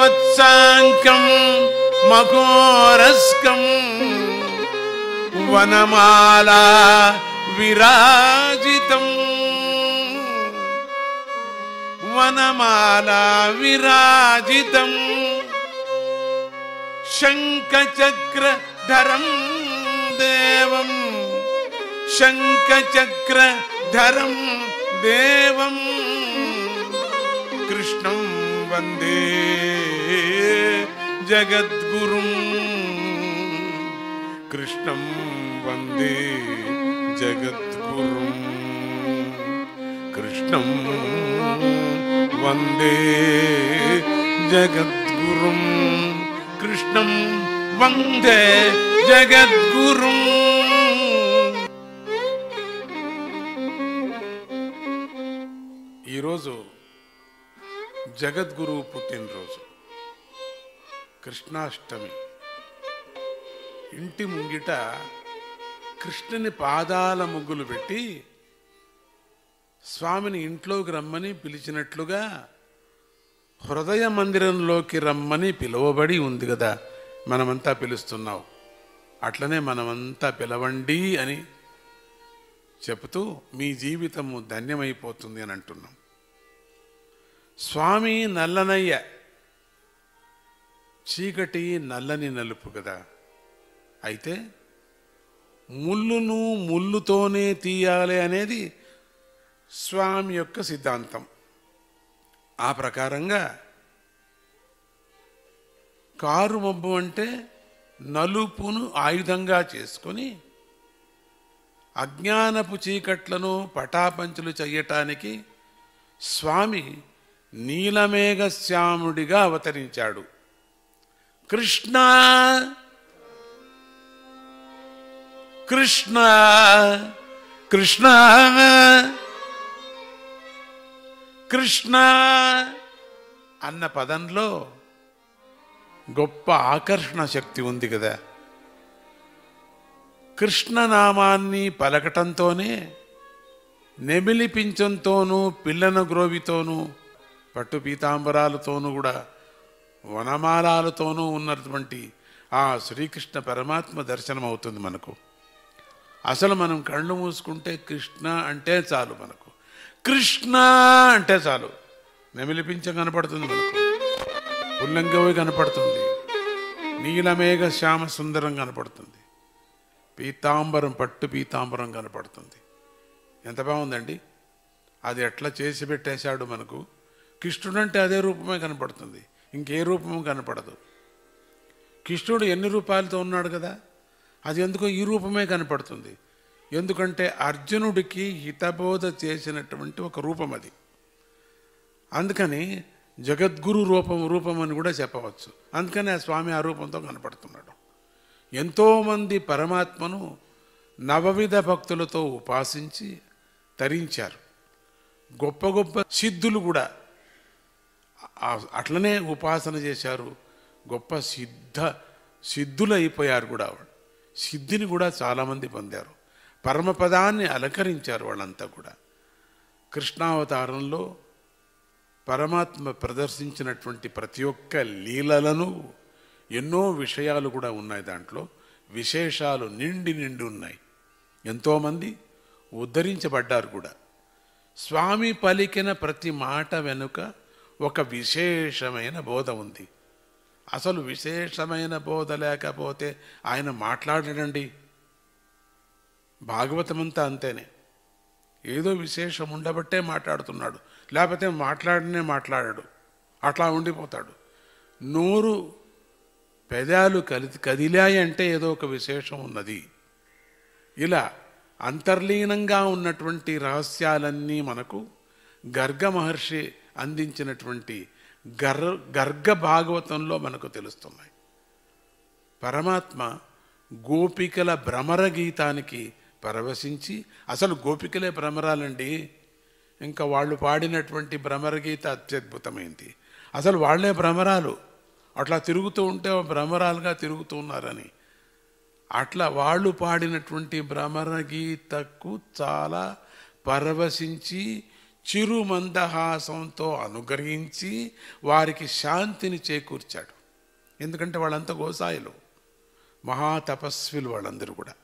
वत्साङ्कं मकोरस्कं वनमाला विराजितम् वनमाला धरम शङ्खचक्रधरं देवम् धरम देवम् कृष्णं वंदे जगद्गुरुं कृष्णं वन्दे जगद्गुरुं कृष्णं वन्दे जगद्गुरुं कृष्णं वन्दे जगद्गुरुम् ఈరోజు జగద్గురువు పుట్టినరోజు కృష్ణాష్టమి ఇంటి ముంగిట కృష్ణుని పాదాల ముగ్గులు పెట్టి స్వామిని ఇంట్లోకి రమ్మని పిలిచినట్లుగా హృదయ మందిరంలోకి రమ్మని పిలువబడి ఉంది కదా మనమంతా పిలుస్తున్నాం అట్లనే మనమంతా పిలవండి అని చెబుతూ మీ జీవితము ధన్యమైపోతుంది అని అంటున్నాం స్వామి నల్లనయ్య చీకటి నల్లని నలుపు కదా అయితే ముళ్ళును ముళ్ళుతోనే తీయాలి అనేది స్వామి యొక్క సిద్ధాంతం ఆ ప్రకారంగా కారు మబ్బు అంటే నలుపును ఆయుధంగా చేసుకొని అజ్ఞానపు చీకట్లను పటాపంచులు చెయ్యటానికి స్వామి నీలమేఘశ్యాముడిగా అవతరించాడు కృష్ణ కృష్ణ కృష్ణ కృష్ణ అన్న పదంలో గొప్ప ఆకర్షణ శక్తి ఉంది కదా కృష్ణనామాన్ని పలకటంతోనే నెమిలిపించంతోనూ పిల్లన గ్రోవితోనూ పట్టు పీతాంబరాలతోనూ కూడా వనమాలాలతోనూ ఉన్నటువంటి ఆ శ్రీకృష్ణ పరమాత్మ దర్శనం అవుతుంది మనకు అసలు మనం కళ్ళు మూసుకుంటే కృష్ణ అంటే చాలు మనకు కృష్ణ అంటే చాలు నెమిలిపించ కనపడుతుంది మనకు పుల్లంగవి కనపడుతుంది నీలమేఘ శ్యామ సుందరం కనపడుతుంది పీతాంబరం పట్టు పీతాంబరం కనపడుతుంది ఎంత బాగుందండి అది ఎట్లా చేసి పెట్టేశాడు మనకు కృష్ణుడంటే అదే రూపమే కనపడుతుంది ఇంకే రూపము కనపడదు కృష్ణుడు ఎన్ని రూపాలతో ఉన్నాడు కదా అది ఎందుకో ఈ రూపమే కనపడుతుంది ఎందుకంటే అర్జునుడికి హితబోధ చేసినటువంటి ఒక రూపం అది అందుకని జగద్గురు రూపం రూపం అని కూడా చెప్పవచ్చు అందుకని ఆ స్వామి ఆ రూపంతో కనపడుతున్నాడు ఎంతోమంది పరమాత్మను నవవిధ భక్తులతో ఉపాసించి తరించారు గొప్ప గొప్ప సిద్ధులు కూడా అట్లనే ఉపాసన చేశారు గొప్ప సిద్ధ అయిపోయారు కూడా వాళ్ళు సిద్ధిని కూడా చాలామంది పొందారు పరమపదాన్ని అలంకరించారు వాళ్ళంతా కూడా కృష్ణావతారంలో పరమాత్మ ప్రదర్శించినటువంటి ప్రతి ఒక్క లీలలను ఎన్నో విషయాలు కూడా ఉన్నాయి దాంట్లో విశేషాలు నిండి నిండి ఉన్నాయి ఎంతోమంది ఉద్ధరించబడ్డారు కూడా స్వామి పలికిన ప్రతి మాట వెనుక ఒక విశేషమైన బోధ ఉంది అసలు విశేషమైన బోధ లేకపోతే ఆయన మాట్లాడలేడని భాగవతముంట అంతే ఏదో విశేషం ఉండబట్టే మాట్లాడుతున్నాడు లేకపోతే మాట్లాడనే మాట్లాడడు అలా ఉండిపోతాడు నూరు పెదాలు కలి కలిలాయ అంటే ఏదో ఒక విశేషం ఉన్నది ఇలా అంతర్లీనంగా ఉన్నటువంటి రహస్యాలన్ని మనకు గర్గ మహర్షి అందించినటువంటి గర్ గర్గ భాగవతంలో మనకు తెలుస్తున్నాయి పరమాత్మ గోపికల భ్రమర గీతానికి పరవశించి అసలు గోపికలే భ్రమరాలండి ఇంకా వాళ్ళు పాడినటువంటి భ్రమర గీత అత్యద్భుతమైంది అసలు వాళ్లే భ్రమరాలు అట్లా తిరుగుతూ ఉంటే భ్రమరాలుగా తిరుగుతూ ఉన్నారని అట్లా వాళ్ళు పాడినటువంటి భ్రమర గీతకు చాలా పరవశించి చిరుమందహాసంతో అనుగ్రహించి వారికి శాంతిని చేకూర్చాడు ఎందుకంటే వాళ్ళంతా గోసాయిలు మహాతపస్విలు వాళ్ళందరూ కూడా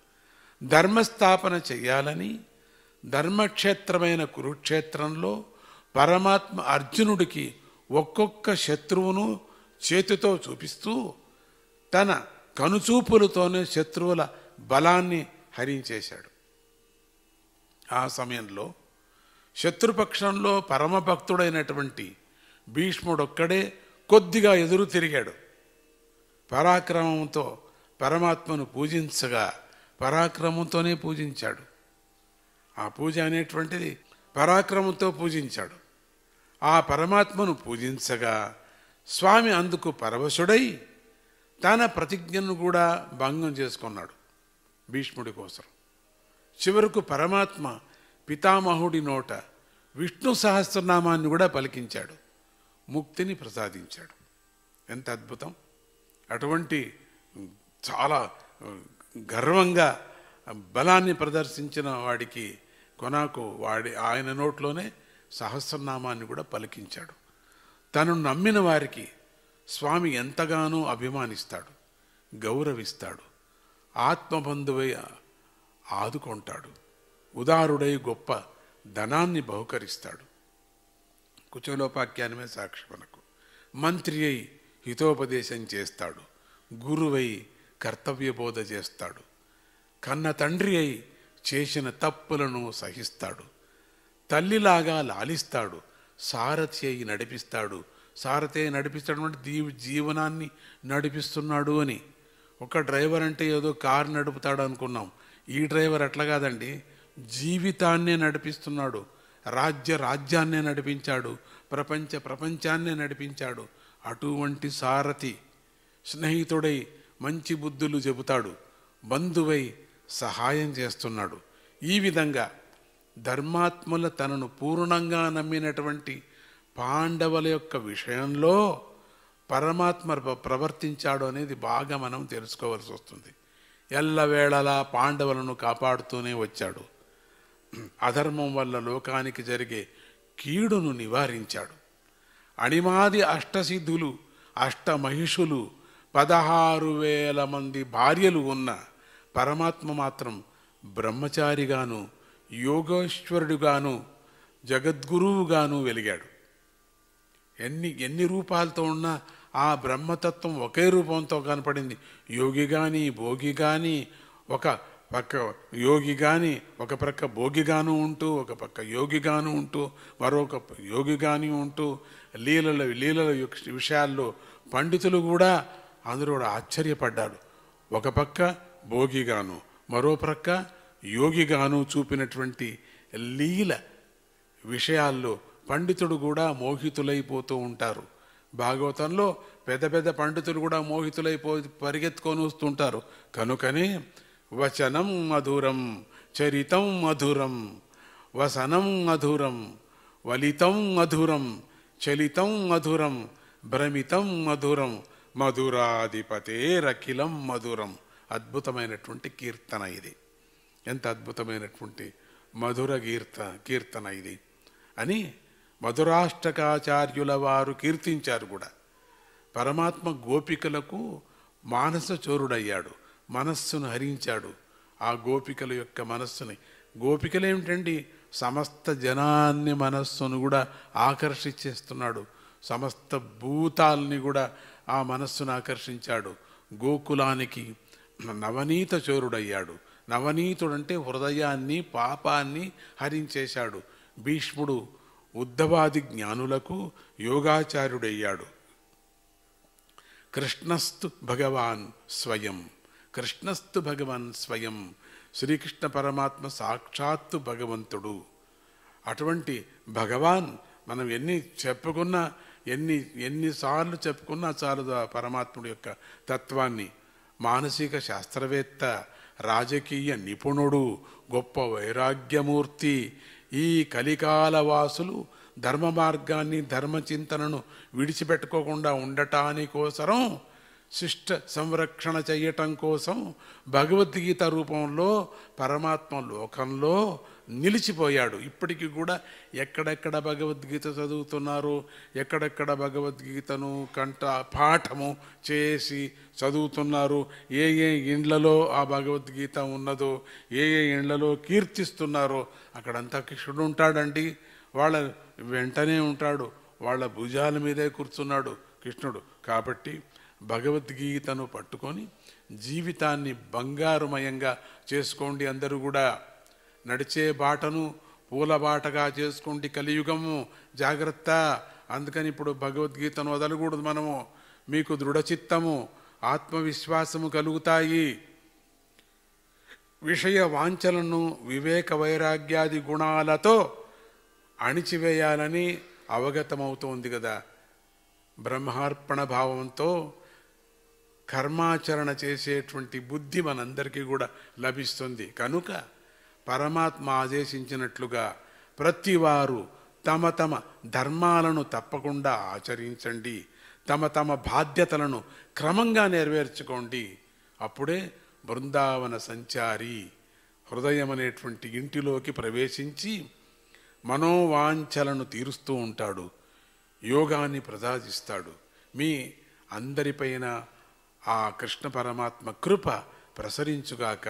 ధర్మస్థాపన చేయాలని ధర్మక్షేత్రమైన కురుక్షేత్రంలో పరమాత్మ అర్జునుడికి ఒక్కొక్క శత్రువును చేతితో చూపిస్తూ తన కనుచూపులతోనే శత్రువుల బలాన్ని హరించేశాడు ఆ సమయంలో శత్రుపక్షంలో పరమభక్తుడైనటువంటి భీష్ముడొక్కడే కొద్దిగా ఎదురు తిరిగాడు పరాక్రమంతో పరమాత్మను పూజించగా పరాక్రమంతోనే పూజించాడు ఆ పూజ అనేటువంటిది పరాక్రమంతో పూజించాడు ఆ పరమాత్మను పూజించగా స్వామి అందుకు పరవశుడై తన ప్రతిజ్ఞను కూడా భంగం చేసుకున్నాడు భీష్ముడి కోసం చివరకు పరమాత్మ పితామహుడి నోట విష్ణు సహస్రనామాన్ని కూడా పలికించాడు ముక్తిని ప్రసాదించాడు ఎంత అద్భుతం అటువంటి చాలా గర్వంగా బలాన్ని ప్రదర్శించిన వాడికి కొనాకు వాడి ఆయన నోట్లోనే సహస్రనామాన్ని కూడా పలికించాడు తను నమ్మిన వారికి స్వామి ఎంతగానో అభిమానిస్తాడు గౌరవిస్తాడు ఆత్మబంధువై ఆదుకుంటాడు ఉదారుడై గొప్ప ధనాన్ని బహుకరిస్తాడు కుచలోపాఖ్యానమే సాక్షి మనకు మంత్రి అయి హితోపదేశం చేస్తాడు గురువై కర్తవ్య బోధ చేస్తాడు కన్న తండ్రి అయి చేసిన తప్పులను సహిస్తాడు తల్లిలాగా లాలిస్తాడు సారథి అయి నడిపిస్తాడు సారథి అయి నడిపిస్తాడు అంటే దీవి జీవనాన్ని నడిపిస్తున్నాడు అని ఒక డ్రైవర్ అంటే ఏదో కారు నడుపుతాడు అనుకున్నాం ఈ డ్రైవర్ అట్లా కాదండి జీవితాన్నే నడిపిస్తున్నాడు రాజ్య రాజ్యాన్నే నడిపించాడు ప్రపంచ ప్రపంచాన్నే నడిపించాడు అటువంటి సారథి స్నేహితుడై మంచి బుద్ధులు చెబుతాడు బంధువై సహాయం చేస్తున్నాడు ఈ విధంగా ధర్మాత్ముల తనను పూర్ణంగా నమ్మినటువంటి పాండవుల యొక్క విషయంలో పరమాత్మ ప్రవర్తించాడు అనేది బాగా మనం తెలుసుకోవాల్సి వస్తుంది ఎల్లవేళలా పాండవులను కాపాడుతూనే వచ్చాడు అధర్మం వల్ల లోకానికి జరిగే కీడును నివారించాడు అణిమాది అష్టసిద్ధులు అష్టమహిషులు పదహారు వేల మంది భార్యలు ఉన్న పరమాత్మ మాత్రం బ్రహ్మచారిగాను యోగేశ్వరుడుగాను జగద్గురువుగాను వెలిగాడు ఎన్ని ఎన్ని రూపాలతో ఉన్నా ఆ బ్రహ్మతత్వం ఒకే రూపంతో కనపడింది యోగి కానీ భోగి కానీ ఒక పక్క యోగిగాని ఒక ప్రక్క భోగిగాను ఉంటూ ఒక పక్క యోగిగాను ఉంటూ మరొక యోగిగాని ఉంటూ లీలల లీలల విషయాల్లో పండితులు కూడా అందరూ కూడా ఆశ్చర్యపడ్డారు ఒక పక్క భోగిగాను మరో ప్రక్క యోగిగాను చూపినటువంటి లీల విషయాల్లో పండితుడు కూడా మోహితులైపోతూ ఉంటారు భాగవతంలో పెద్ద పెద్ద పండితులు కూడా మోహితులైపో పరిగెత్తుకొని వస్తుంటారు కనుకనే వచనం మధురం చరితం మధురం వసనం మధురం వలితం మధురం చలితం మధురం భ్రమితం మధురం మధురాధిపతే రకిలం మధురం అద్భుతమైనటువంటి కీర్తన ఇది ఎంత అద్భుతమైనటువంటి మధుర కీర్త కీర్తన ఇది అని మధురాష్టకాచార్యుల వారు కీర్తించారు కూడా పరమాత్మ గోపికలకు మానస చోరుడయ్యాడు మనస్సును హరించాడు ఆ గోపికల యొక్క మనస్సుని గోపికలేమిటండి సమస్త జనాన్ని మనస్సును కూడా ఆకర్షించేస్తున్నాడు సమస్త భూతాల్ని కూడా ఆ మనస్సును ఆకర్షించాడు గోకులానికి నవనీత చోరుడయ్యాడు నవనీతుడంటే హృదయాన్ని పాపాన్ని హరించేశాడు భీష్ముడు ఉద్ధవాది జ్ఞానులకు యోగాచార్యుడయ్యాడు కృష్ణస్తు భగవాన్ స్వయం కృష్ణస్థు భగవన్ స్వయం శ్రీకృష్ణ పరమాత్మ సాక్షాత్తు భగవంతుడు అటువంటి భగవాన్ మనం ఎన్ని చెప్పుకున్నా ఎన్ని ఎన్నిసార్లు చెప్పుకున్నా చాలు పరమాత్ముడి యొక్క తత్వాన్ని మానసిక శాస్త్రవేత్త రాజకీయ నిపుణుడు గొప్ప వైరాగ్యమూర్తి ఈ కలికాల వాసులు ధర్మ మార్గాన్ని ధర్మచింతనను విడిచిపెట్టుకోకుండా ఉండటానికోసరం శిష్ట సంరక్షణ చేయటం కోసం భగవద్గీత రూపంలో పరమాత్మ లోకంలో నిలిచిపోయాడు ఇప్పటికీ కూడా ఎక్కడెక్కడ భగవద్గీత చదువుతున్నారు ఎక్కడెక్కడ భగవద్గీతను కంట పాఠము చేసి చదువుతున్నారు ఏ ఏ ఇండ్లలో ఆ భగవద్గీత ఉన్నదో ఏ ఏ ఇండ్లలో కీర్తిస్తున్నారో అక్కడంతా కిషుడు ఉంటాడండి వాళ్ళ వెంటనే ఉంటాడు వాళ్ళ భుజాల మీదే కూర్చున్నాడు కృష్ణుడు కాబట్టి భగవద్గీతను పట్టుకొని జీవితాన్ని బంగారుమయంగా చేసుకోండి అందరూ కూడా నడిచే బాటను పూలబాటగా చేసుకోండి కలియుగము జాగ్రత్త అందుకని ఇప్పుడు భగవద్గీతను వదలకూడదు మనము మీకు దృఢచిత్తము ఆత్మవిశ్వాసము కలుగుతాయి విషయ వాంఛలను వివేక వైరాగ్యాది గుణాలతో అణిచివేయాలని అవగతమవుతోంది కదా బ్రహ్మార్పణ భావంతో కర్మాచరణ చేసేటువంటి బుద్ధి మనందరికీ కూడా లభిస్తుంది కనుక పరమాత్మ ఆదేశించినట్లుగా ప్రతివారు తమ తమ ధర్మాలను తప్పకుండా ఆచరించండి తమ తమ బాధ్యతలను క్రమంగా నెరవేర్చుకోండి అప్పుడే బృందావన సంచారి హృదయం అనేటువంటి ఇంటిలోకి ప్రవేశించి మనోవాంఛలను తీరుస్తూ ఉంటాడు యోగాన్ని ప్రసాదిస్తాడు మీ అందరిపైన ఆ కృష్ణ పరమాత్మ కృప ప్రసరించుగాక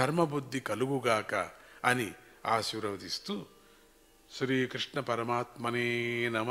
ధర్మబుద్ధి కలుగుగాక అని ఆశీర్వదిస్తూ శ్రీకృష్ణ పరమాత్మనే నమ